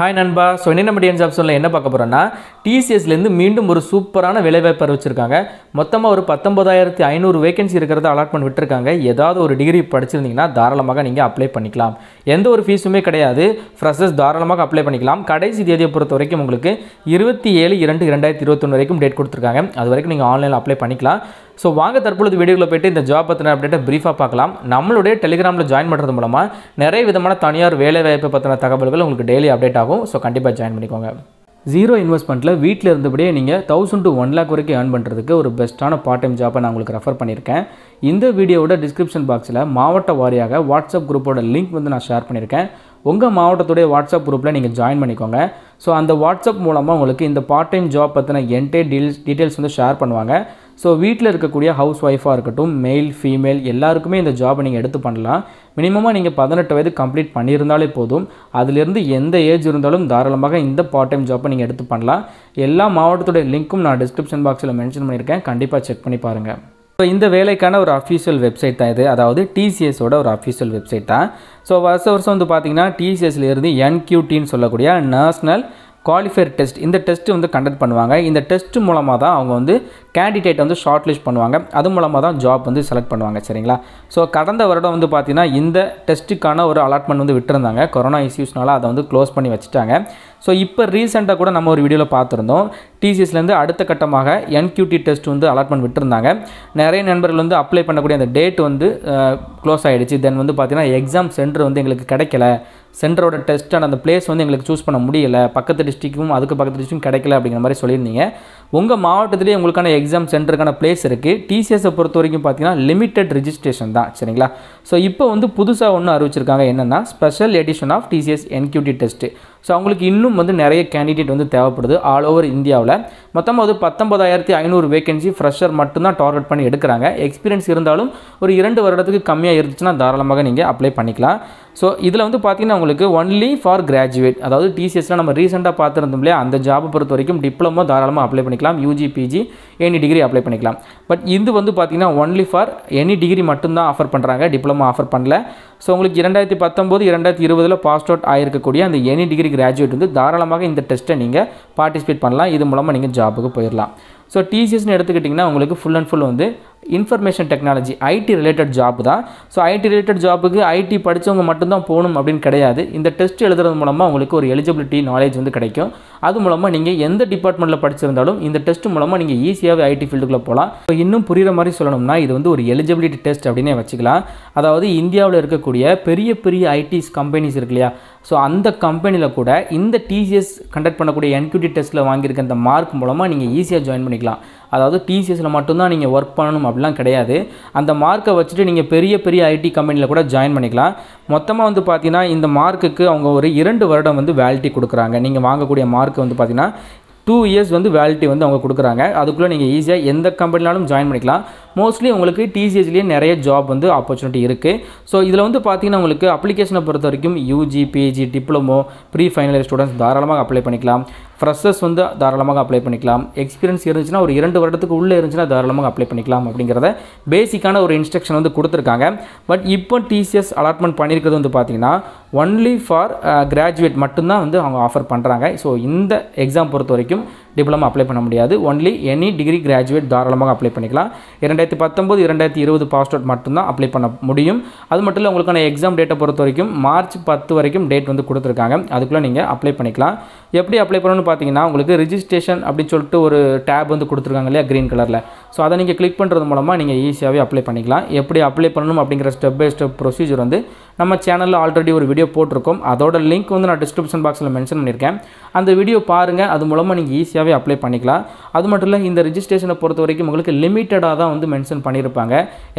hi நண்பா so என்ன நம்ம டிஎன் ஆப்ஷனில் என்ன பார்க்க போகிறோன்னா டிசிஎஸ்லேருந்து மீண்டும் ஒரு சூப்பரான வேலைவாய்ப்பு அறிவிச்சிருக்காங்க மொத்தமாக ஒரு பத்தொம்பதாயிரத்தி ஐநூறு வேகன்சி இருக்கிறத அலாட்மெண்ட் விட்டுருக்காங்க ஏதாவது ஒரு டிகிரி படிச்சிருந்தீங்கன்னா தாராளமாக நீங்கள் அப்ளை பண்ணிக்கலாம் எந்த ஒரு ஃபீஸுமே கிடையாது ஃப்ரெஷர்ஸ் தாராளமாக அப்ளை பண்ணிக்கலாம் கடைசி தேதியை பொறுத்த வரைக்கும் உங்களுக்கு இருபத்தி ஏழு இரண்டு இரண்டாயிரத்தி இருபத்தொன்று வரைக்கும் டேட் கொடுத்துருக்காங்க அது வரைக்கும் நீங்கள் ஆன்லைனில் அப்ளை பண்ணிக்கலாம் ஸோ வாங்க தற்பொழுது வீடியோவில் போய்ட்டு இந்த ஜாப் பற்றின அப்டேட்டை ப்ரீஃபாக பார்க்கலாம் நம்மளுடைய டெலிகிராமில் ஜாயின் பண்ணுறது மூலமாக நிறைய விதமான தனியார் வேலைவாய்ப்பு பற்றின தகவல்கள் உங்களுக்கு டெய்லி அப்டேட் ஆகும் ஸோ கண்டிப்பாக ஜாயின் பண்ணிக்கோங்க ஜீரோ இன்வெஸ்ட்மெண்ட்டில் வீட்டில் இருந்தபடியே நீங்கள் தௌசண்ட் டு ஒன் லேக் வரைக்கும் ஏர்ன் பண்ணுறதுக்கு ஒரு பெஸ்ட்டான பார்ட் டைம் ஜாப்பை நான் உங்களுக்கு ரெஃபர் பண்ணியிருக்கேன் இந்த வீடியோவோட டிஸ்கிரிப்ஷன் பாக்ஸில் மாவட்ட வாரியாக வாட்ஸ்அப் குரூப்போட லிங்க் வந்து நான் ஷேர் பண்ணியிருக்கேன் உங்கள் மாவட்டத்துடைய வாட்ஸ்அப் குரூப்பில் நீங்கள் ஜாயின் பண்ணிக்கோங்க ஸோ அந்த வாட்ஸ்அப் மூலமாக உங்களுக்கு இந்த பார்ட் டைம் ஜாப் பற்றின என்டே டீல்ஸ் டீட்டெயில்ஸ் வந்து ஷேர் பண்ணுவாங்க ஸோ வீட்டில் இருக்கக்கூடிய ஹவுஸ் ஒய்ஃபாக இருக்கட்டும் மெயில் ஃபீமேல் எல்லாருக்குமே இந்த ஜாபை நீங்கள் எடுத்து பண்ணலாம் மினிமமாக நீங்கள் பதினெட்டு வயது கம்ப்ளீட் பண்ணியிருந்தாலே போதும் அதிலிருந்து எந்த ஏஜ் இருந்தாலும் தாராளமாக இந்த பார்ட் டைம் ஜாப்பை நீங்கள் எடுத்து பண்ணலாம் எல்லா மாவட்டத்துடைய லிங்க்கும் நான் டிஸ்கிரிப்ஷன் பாக்ஸில் மென்ஷன் பண்ணியிருக்கேன் கண்டிப்பாக செக் பண்ணி பாருங்கள் ஸோ இந்த வேலைக்கான ஒரு அஃபீஷியல் வெப்சைட் தான் இது அதாவது டிசிஎஸோட ஒரு அஃபீஷியல் வெப்சைட் தான் ஸோ வருஷ வருஷம் வந்து பார்த்தீங்கன்னா டிசிஎஸ்லேருந்து என்கியூடின்னு சொல்லக்கூடிய நேஷ்னல் குவாலிஃபயர் டெஸ்ட் இந்த டெஸ்ட்டு வந்து கண்டக்ட் பண்ணுவாங்க இந்த டெஸ்ட் மூலமாக தான் அவங்க வந்து கேண்டிடேட் வந்து ஷார்ட் லிஸ்ட் பண்ணுவாங்க அது மூலமாக தான் ஜாப் வந்து செலக்ட் பண்ணுவாங்க சரிங்களா ஸோ கடந்த வருடம் வந்து பார்த்திங்கன்னா இந்த டெஸ்ட்டுக்கான ஒரு அலாட்மெண்ட் வந்து விட்டுருந்தாங்க கொரோனா இஷ்யூஸ்னால அதை வந்து க்ளோஸ் பண்ணி வச்சுட்டாங்க ஸோ இப்போ ரீசெண்டாக கூட நம்ம ஒரு வீடியோவில் பார்த்துருந்தோம் டிசிஎஸ்லேருந்து அடுத்த கட்டமாக என்கியூடி டெஸ்ட் வந்து அலாட்மெண்ட் விட்டுருந்தாங்க நிறைய நண்பர்கள் வந்து அப்ளை பண்ணக்கூடிய அந்த டேட் வந்து க்ளோஸ் ஆகிடுச்சு தென் வந்து பார்த்திங்கன்னா எக்ஸாம் சென்டர் வந்து எங்களுக்கு கிடைக்கல சென்டரோட டெஸ்ட் அந்த பிளேஸ் வந்து எங்களுக்கு சூஸ் பண்ண முடியலை பக்கத்து டிஸ்ட்ரிக்கும் அதுக்கு பக்கத்து டிஸ்ட்ரிக்கும் கிடைக்கல அப்படிங்கிற மாதிரி சொல்லியிருந்தீங்க உங்கள் மாவட்டத்திலேயே உங்களுக்கான எக்ஸாம் சென்டருக்கான பிளேஸ் இருக்குது டிசிஎஸை பொறுத்த வரைக்கும் பார்த்தீங்கன்னா லிமிட்டெட் ரிஜிஸ்ட்ரேஷன் தான் சரிங்களா ஸோ இப்போ வந்து புதுசாக ஒன்று அறிவிச்சிருக்காங்க என்னென்னா special edition of TCS NQT test so அவங்களுக்கு இன்னும் இன்னும் வந்து நிறைய கேண்டிடேட் வந்து தேவைப்படுது ஆல் ஓவர் இந்தியாவில் மொத்தமாக வந்து பத்தொன்பதாயிரத்தி ஐநூறு வேகன்சி ஃப்ரெஷர் மட்டும்தான் டார்கெட் பண்ணி எடுக்கிறாங்க எக்ஸ்பீரியன்ஸ் இருந்தாலும் ஒரு இரண்டு வருடத்துக்கு கம்மியாக இருந்துச்சுன்னா தாராளமாக நீங்கள் அப்ளை பண்ணிக்கலாம் ஸோ இதில் வந்து பார்த்தீங்கன்னா உங்களுக்கு ஒன்லி ஃபார் கிராஜுவேட் அதாவது டிசிஎஸ்லாம் நம்ம ரீசெண்டாக பார்த்துருந்தோம் இல்லையா அந்த ஜாபை பொறுத்த வரைக்கும் டிப்ளமோ தாராளமாக அப்ளை பண்ணிக்கலாம் UG PG any degree apply பண்ணிக்கலாம் பட் இது வந்து பார்த்திங்கன்னா ஒன்லி ஃபார் எனி டிகிரி மட்டும்தான் ஆஃபர் பண்ணுறாங்க டிப்ளமோ ஆஃபர் பண்ணல ஸோ உங்களுக்கு இரண்டாயிரத்தி பத்தொம்போது இரண்டாயிரத்தி இருபதில் பாஸ் அவுட் ஆகிருக்கக்கூடிய அந்த எனி டிகிரி கிராஜுவேட் வந்து தாராளமாக இந்த டெஸ்ட்டை நீங்கள் பார்ட்டிசிபேட் பண்ணலாம் இது மூலமாக நீங்கள் ஜாபுக்கு போயிடலாம் ஸோ டிசிஎஸ்னு எடுத்துக்கிட்டிங்கன்னா உங்களுக்கு ஃபுல் அண்ட் ஃபுல் வந்து information technology IT related job தான் ஸோ ஐடி ரிலேட்டட் ஜாப்புக்கு ஐடி படித்தவங்க மட்டும்தான் போகணும் அப்படின்னு கிடையாது இந்த டெஸ்ட் எழுதுறது மூலமாக உங்களுக்கு ஒரு எலிஜிபிலிட்டி நாலேஜ் வந்து கிடைக்கும் அது மூலமாக நீங்கள் எந்த டிபார்ட்மெண்ட்டில் படிச்சிருந்தாலும் இந்த டெஸ்ட் மூலமாக நீங்கள் ஈஸியாகவே ஐடி ஃபீல்டுக்குள்ளே போகலாம் இப்போ இன்னும் புரிகிற மாதிரி சொல்லணும்னா இது வந்து ஒரு எலிஜிபிலிட்டி டெஸ்ட் அப்படின்னே வச்சுக்கலாம் அதாவது இந்தியாவில் இருக்கக்கூடிய இருக்கக்கூடிய பெரிய பெரிய ஐடிஸ் கம்பெனிஸ் இருக்கு இல்லையா ஸோ அந்த கம்பெனியில் கூட இந்த டிசிஎஸ் கண்டக்ட் பண்ணக்கூடிய என்கியூடி டெஸ்ட்டில் வாங்கியிருக்க அந்த மார்க் மூலமாக நீங்கள் ஈஸியாக ஜாயின் பண்ணிக்கலாம் அதாவது டிசிஎஸில் மட்டும்தான் நீங்கள் ஒர்க் பண்ணணும் அப்படிலாம் கிடையாது அந்த மார்க்கை வச்சுட்டு நீங்கள் பெரிய பெரிய ஐடி கம்பெனியில் கூட ஜாயின் பண்ணிக்கலாம் மொத்தமாக வந்து பார்த்தீங்கன்னா இந்த மார்க்குக்கு அவங்க ஒரு இரண்டு வருடம் வந்து வேலிட்டி கொடுக்குறாங்க நீங்கள் வாங்கக்கூடிய மார்க் வந்து பார்த்தீங்கன்னா டூ இயர்ஸ் வந்து வேலிட்டி வந்து அவங்க கொடுக்குறாங்க அதுக்குள்ளே நீங்கள் ஈஸியாக எந்த கம்பெனினாலும் ஜாயின் பண்ணிக்கலாம் மோஸ்ட்லி உங்களுக்கு டிசிஎஸ்லேயே நிறைய ஜாப் வந்து ஆப்பர்ச்சுனிட்டி இருக்குது ஸோ இதில் வந்து பார்த்தீங்கன்னா உங்களுக்கு அப்ளிகேஷனை பொறுத்த வரைக்கும் UG PG diploma pre final students தாராளமாக அப்ளை பண்ணிக்கலாம் ஃப்ரெஷர்ஸ் வந்து தாராளமாக அப்ளை பண்ணிக்கலாம் எக்ஸ்பீரியன்ஸ் இருந்துச்சுன்னா ஒரு இரண்டு வருடத்துக்கு உள்ளே இருந்துச்சுன்னா தாராளமாக அப்ளை பண்ணிக்கலாம் அப்படிங்கிறத பேசிக்கான ஒரு இன்ஸ்ட்ரக்ஷன் வந்து கொடுத்துருக்காங்க பட் இப்போ டிசிஎஸ் அலாட்மெண்ட் பண்ணியிருக்கிறது வந்து பார்த்தீங்கன்னா ஒன்லி ஃபார் கிராஜுவேட் uh, மட்டும்தான் வந்து அவங்க ஆஃபர் பண்ணுறாங்க ஸோ இந்த எக்ஸாம் பொறுத்த வரைக்கும் டிப்ளமா அப்ளை பண்ண முடியாது ஒன்லி எனி டிகிரி கிராஜுவேட் தாராளமாக அப்ளை பண்ணிக்கலாம் இரண்டாயிரத்தி பத்தொம்போது இரண்டாயிரத்தி இருபது பாஸ்போர்ட் மட்டும்தான் அப்ளை பண்ண முடியும் அது மட்டும் இல்லை உங்களுக்கான எக்ஸாம் டேட்டை பொறுத்த வரைக்கும் மார்ச் பத்து வரைக்கும் டேட் வந்து கொடுத்துருக்காங்க அதுக்குள்ளே நீங்கள் அப்ளை பண்ணிக்கலாம் எப்படி அப்ளை பண்ணணும்னு பார்த்தீங்கன்னா உங்களுக்கு ரிஜிஸ்ட்ரேஷன் அப்படின்னு சொல்லிட்டு ஒரு டேப் வந்து கொடுத்துருக்காங்க இல்லையா க்ரீன் கலரில் ஸோ அதை நீங்கள் கிளிக் பண்ணுறது மூலமாக நீங்கள் ஈஸியாகவே அப்ளை பண்ணிக்கலாம் எப்படி அப்ளை பண்ணணும் அப்படிங்கிற ஸ்டெப் பை ஸ்டெப் ப்ரொசீஜர் வந்து நம்ம சேனலில் ஆல்ரெடி ஒரு வீடியோ போட்டிருக்கோம் அதோட லிங்க் வந்து நான் டிஸ்கிரிப்ஷன் பாக்ஸில் மென்ஷன் பண்ணியிருக்கேன் அந்த வீடியோ பாருங்கள் அது மூலமாக நீங்கள் ஈஸியாக ஈஸியாகவே அப்ளை பண்ணிக்கலாம் அது மட்டும் இல்லை இந்த ரிஜிஸ்ட்ரேஷனை பொறுத்த வரைக்கும் உங்களுக்கு லிமிட்டடாக தான் வந்து மென்ஷன் பண்ணியிருப்பாங்க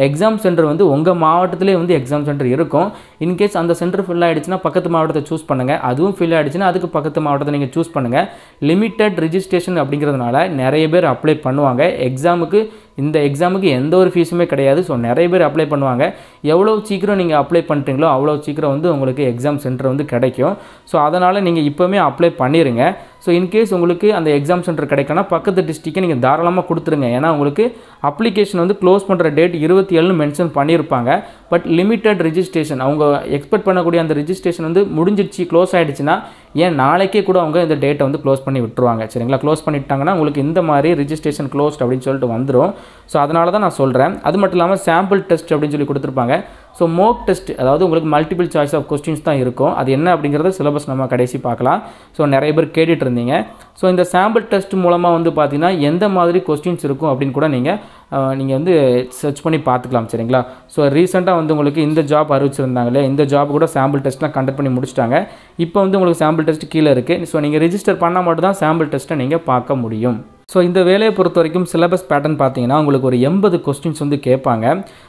எக்ஸாம் சென்டர் வந்து உங்கள் மாவட்டத்திலே வந்து எக்ஸாம் சென்டர் இருக்கும் இன்கேஸ் அந்த சென்டர் ஃபில் ஆகிடுச்சுன்னா பக்கத்து மாவட்டத்தை சூஸ் பண்ணுங்கள் அதுவும் ஃபில் ஆகிடுச்சுன்னா அதுக்கு பக்கத்து மாவட்டத்தை நீங்கள் சூஸ் பண்ணுங்கள் லிமிட்டட் ரிஜிஸ்ட்ரேஷன் அப்படிங்கிறதுனால நிறைய பேர் அப்ளை பண்ணுவாங்க எக்ஸாமுக்கு இந்த எக்ஸாமுக்கு எந்த ஒரு ஃபீஸுமே கிடையாது ஸோ நிறைய பேர் அப்ளை பண்ணுவாங்க எவ்வளோ சீக்கிரம் நீங்கள் அப்ளை பண்ணுறீங்களோ அவ்வளோ சீக்கிரம் வந்து உங்களுக்கு எக்ஸாம் சென்டர் வந்து கிடைக்கும் ஸோ அதனால் நீங்கள் இப்போவுமே அப்ளை பண்ணிடுங்க ஸோ இன்கேஸ் உங்களுக்கு அந்த எக்ஸாம் சென்டர் கிடைக்கலனா பக்கத்து டிஸ்ட்ரிக்கை நீங்கள் தாராளமாக கொடுத்துருங்க ஏன்னா உங்களுக்கு அப்ளிகேஷன் வந்து க்ளோஸ் பண்ணுற டேட் இருபத்தி ஏழுன்னு மென்ஷன் பண்ணியிருப்பாங்க பட் லிமிட்டட் ரிஜிஸ்ட்ரேஷன் அவங்க எக்ஸ்பெக்ட் பண்ணக்கூடிய அந்த ரிஜிஸ்ட்ரேஷன் வந்து முடிஞ்சிடுச்சு க்ளோஸ் ஆகிடுச்சுன்னா ஏன் நாளைக்கே கூட அவங்க இந்த டேட்டை வந்து க்ளோஸ் பண்ணி விட்டுருவாங்க சரிங்களா க்ளோஸ் பண்ணிட்டாங்கன்னா உங்களுக்கு இந்த மாதிரி ரிஜிஸ்ட்ரேஷன் க்ளோஸ்ட் அப்படின்னு சொல்லிட்டு வந்துடும் ஸோ அதனால தான் நான் சொல்கிறேன் அது மட்டும் இல்லாமல் சாம்பிள் டெஸ்ட் அப்படின்னு சொல்லி கொடுத்துருப்பாங்க ஸோ மோக் டெஸ்ட் அதாவது உங்களுக்கு மல்டிபிள் சாய்ஸ் ஆஃப் கொஸ்டின்ஸ் தான் இருக்கும் அது என்ன அப்படிங்கிறத சிலபஸ் நம்ம கடைசி பார்க்கலாம் ஸோ நிறைய பேர் கேட்டுட்டு இருந்தீங்க ஸோ இந்த சாம்பிள் டெஸ்ட் மூலமாக வந்து பார்த்தீங்கன்னா எந்த மாதிரி கொஸ்டின்ஸ் இருக்கும் அப்படின்னு கூட நீங்கள் நீங்கள் வந்து சர்ச் பண்ணி பார்த்துக்கலாம் சரிங்களா ஸோ ரீசெண்டாக வந்து உங்களுக்கு இந்த ஜாப் அறிவிச்சிருந்தாங்களே இந்த ஜாப் கூட சாம்பிள் டெஸ்ட்லாம் கண்டக்ட் பண்ணி முடிச்சிட்டாங்க இப்போ வந்து உங்களுக்கு சாம்பிள் டெஸ்ட் கீழே இருக்குது ஸோ நீங்கள் ரிஜிஸ்டர் பண்ணால் மட்டும் தான் சாம்பிள் டெஸ்ட்டை நீங்கள் பார்க்க முடியும் ஸோ இந்த வேலையை பொறுத்த வரைக்கும் சிலபஸ் பேட்டர்ன் பார்த்தீங்கன்னா உங்களுக்கு ஒரு எண்பது கொஸ்டின்ஸ் வந்து கேட்பாங்க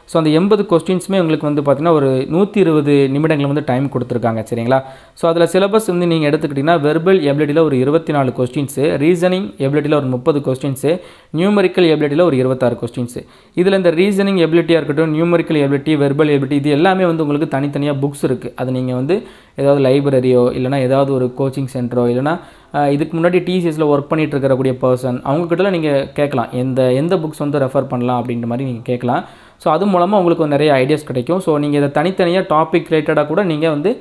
ஸோ அந்த எண்பது கொஸ்டின்ஸுமே உங்களுக்கு வந்து பார்த்திங்கன்னா ஒரு நூற்றி இருபது நிமிடங்கள் வந்து டைம் கொடுத்துருக்காங்க சரிங்களா ஸோ அதில் சிலபஸ் வந்து நீங்கள் எடுத்துக்கிட்டிங்கன்னா வெர்பல் எபிலிட்டியில் ஒரு இருபத்தி நாலு கொஸ்டின்ஸு ரீசனிங் எபிலிட்டியில் ஒரு முப்பது கொஸ்டின்ஸு நியூமரிக்கல் எபிலிட்டியில் ஒரு இருபத்தாறு கொஸ்டின்ஸு இதில் இந்த ரீசனிங் எபிலிட்டியாக இருக்கட்டும் நியூமரிக்கல் எபிலிட்டி வெர்பல் எபிலிட்டி இது எல்லாமே வந்து உங்களுக்கு தனித்தனியாக புக்ஸ் இருக்குது அது நீங்கள் வந்து ஏதாவது லைப்ரரியோ இல்லைனா ஏதாவது ஒரு கோச்சிங் சென்டரோ இல்லைனா இதுக்கு முன்னாடி டிசிஎஸில் ஒர்க் பண்ணிகிட்டு இருக்கக்கூடிய பர்சன் அவங்கக்கிட்ட நீங்கள் கேட்கலாம் எந்த எந்த புக்ஸ் வந்து ரெஃபர் பண்ணலாம் அப்படின்ற மாதிரி நீங்கள் கேட்கலாம் ஸோ அது மூலமாக உங்களுக்கு நிறைய ஐடியாஸ் கிடைக்கும் ஸோ நீங்கள் இதை தனித்தனியாக டாபிக் ரிலேட்டடாக கூட நீங்கள் வந்து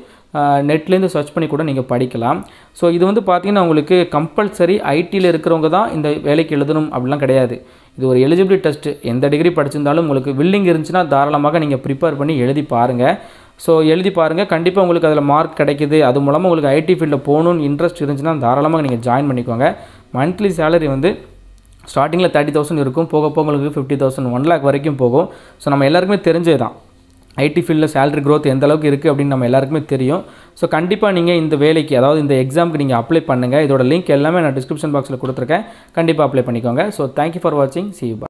நெட்லேருந்து சர்ச் பண்ணி கூட நீங்கள் படிக்கலாம் ஸோ இது வந்து பார்த்திங்கன்னா உங்களுக்கு கம்பல்சரி ஐடியில் இருக்கிறவங்க தான் இந்த வேலைக்கு எழுதணும் அப்படிலாம் கிடையாது இது ஒரு எலிஜிபிலிட்டி டெஸ்ட் எந்த டிகிரி படிச்சிருந்தாலும் உங்களுக்கு வில்லிங் இருந்துச்சுன்னா தாராளமாக நீங்கள் ப்ரிப்பேர் பண்ணி எழுதி பாருங்கள் ஸோ எழுதி பாருங்கள் கண்டிப்பாக உங்களுக்கு அதில் மார்க் கிடைக்கிது அது மூலமாக உங்களுக்கு ஐடி ஃபீல்டில் போகணுன்னு இன்ட்ரெஸ்ட் இருந்துச்சுன்னா தாராளமாக நீங்கள் ஜாயின் பண்ணிக்கோங்க மந்த்லி சேலரி வந்து ஸ்டார்டிங்கில் தேர்ட்டி தௌசண்ட் இருக்கும் போக போக உங்களுக்கு ஃபிஃப்டி தௌசண்ட் ஒன் லேக் வரைக்கும் போகும் ஸோ நம்ம எல்லாருக்குமே தெரிஞ்சது தான் ஐடி ஃபீல்டில் சேலரி க்ரோத் எந்த அளவுக்கு இருக்குது அப்படின்னு நம்ம எல்லாருக்குமே தெரியும் ஸோ கண்டிப்பாக நீங்கள் இந்த வேலைக்கு அதாவது இந்த எக்ஸாமுக்கு நீங்கள் அப்ளை பண்ணுங்கள் இதோட லிங்க் எல்லாமே நான் டிஸ்கிரிப்ஷன் பாக்ஸில் கொடுத்துருக்கேன் கண்டிப்பாக அப்ளை பண்ணிக்கோங்க ஸோ தேங்க்யூ ஃபார் வாட்சிங் சி பா